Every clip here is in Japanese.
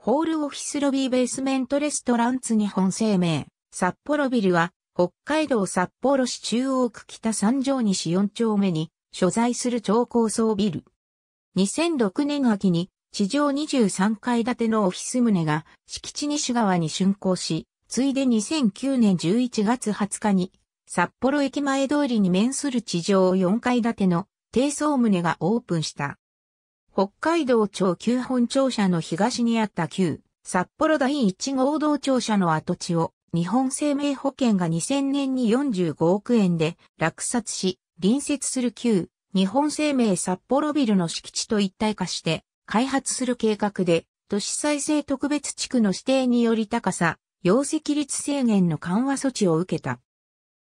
ホールオフィスロビーベースメントレストランツ日本生命、札幌ビルは、北海道札幌市中央区北三条西四丁目に、所在する超高層ビル。2006年秋に、地上23階建てのオフィス棟が、敷地西側に竣工し、ついで2009年11月20日に、札幌駅前通りに面する地上4階建ての低層棟がオープンした。北海道庁旧本庁舎の東にあった旧札幌第1号道庁舎の跡地を日本生命保険が2000年に45億円で落札し、隣接する旧日本生命札幌ビルの敷地と一体化して開発する計画で、都市再生特別地区の指定により高さ、容積率制限の緩和措置を受けた。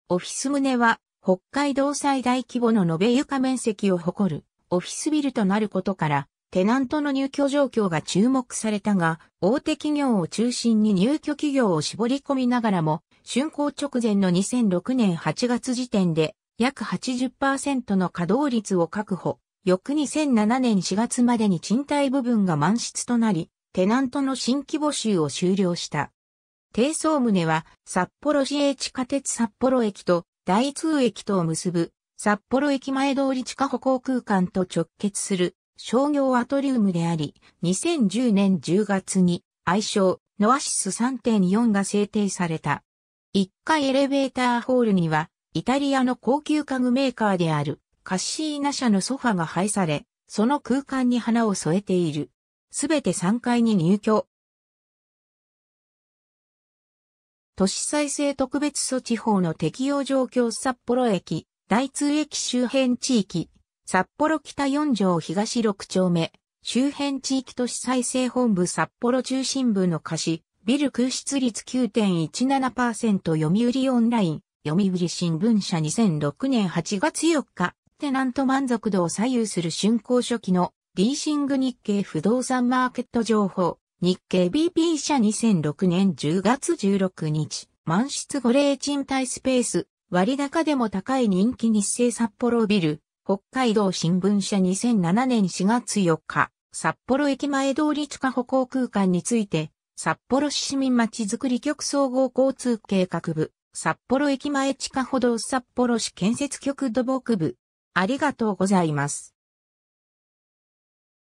オフィス棟は北海道最大規模の延べ床面積を誇るオフィスビルとなることから、テナントの入居状況が注目されたが、大手企業を中心に入居企業を絞り込みながらも、竣工直前の2006年8月時点で、約80%の稼働率を確保。翌2007年4月までに賃貸部分が満室となり、テナントの新規募集を終了した。低層棟は札幌市営地下鉄札幌駅と大通駅とを結ぶ札幌駅前通り地下歩行空間と直結する商業アトリウムであり、2010年10月に愛称ノアシス3.4が制定された。1階エレベーターホールには、イタリアの高級家具メーカーであるカッシーナ社のソファが配され、その空間に花を添えている。すべて3階に入居。都市再生特別措置法の適用状況札幌駅大通駅周辺地域、札幌北4条東6丁目、周辺地域都市再生本部札幌中心部の貸し、ビル空室率9.17%読売オンライン、読売新聞社2006年8月4日、テナント満足度を左右する竣工初期のリーシング日経不動産マーケット情報、日経 BP 社2006年10月16日、満室五例賃貸スペース、割高でも高い人気日清札幌ビル、北海道新聞社2007年4月4日、札幌駅前通り地下歩行空間について、札幌市市民まちづくり局総合交通計画部、札幌駅前地下歩道札幌市建設局土木部、ありがとうございます。